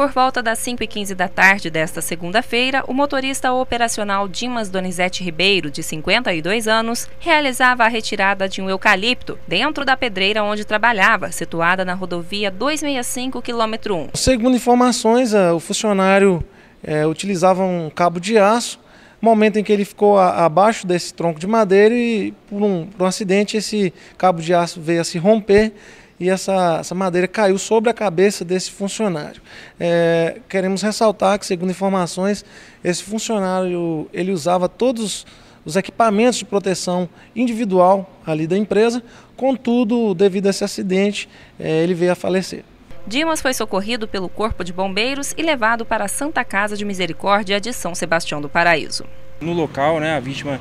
Por volta das 5h15 da tarde desta segunda-feira, o motorista operacional Dimas Donizete Ribeiro, de 52 anos, realizava a retirada de um eucalipto dentro da pedreira onde trabalhava, situada na rodovia 265, quilômetro 1. Segundo informações, eh, o funcionário é, utilizava um cabo de aço, momento em que ele ficou a, abaixo desse tronco de madeira e, por um, por um acidente, esse cabo de aço veio a se romper e essa, essa madeira caiu sobre a cabeça desse funcionário. É, queremos ressaltar que, segundo informações, esse funcionário ele usava todos os equipamentos de proteção individual ali da empresa, contudo, devido a esse acidente, é, ele veio a falecer. Dimas foi socorrido pelo Corpo de Bombeiros e levado para a Santa Casa de Misericórdia de São Sebastião do Paraíso. No local, né, a vítima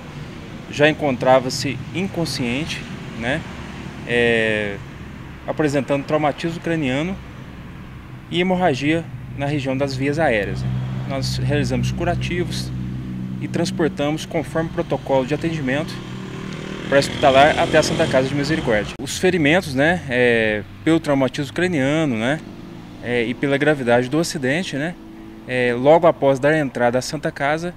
já encontrava-se inconsciente, né? É, apresentando traumatismo craniano e hemorragia na região das vias aéreas. Nós realizamos curativos e transportamos conforme protocolo de atendimento para hospitalar até a Santa Casa de Misericórdia. Os ferimentos, né, é, pelo traumatismo craniano, né, é, e pela gravidade do acidente, né, é, logo após dar entrada à Santa Casa,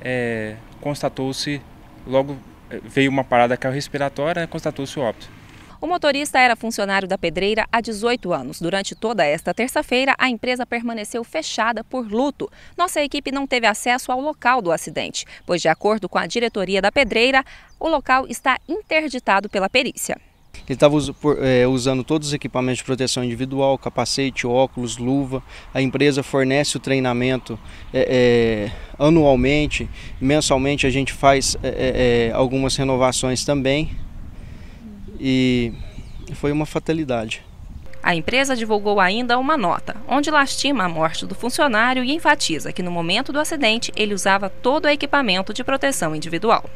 é, constatou-se, logo é, veio uma parada cardiorrespiratória respiratória, né, constatou-se o óbito. O motorista era funcionário da pedreira há 18 anos. Durante toda esta terça-feira, a empresa permaneceu fechada por luto. Nossa equipe não teve acesso ao local do acidente, pois, de acordo com a diretoria da pedreira, o local está interditado pela perícia. Ele estava é, usando todos os equipamentos de proteção individual, capacete, óculos, luva. A empresa fornece o treinamento é, é, anualmente, mensalmente a gente faz é, é, é algumas renovações também e foi uma fatalidade. A empresa divulgou ainda uma nota, onde lastima a morte do funcionário e enfatiza que no momento do acidente ele usava todo o equipamento de proteção individual.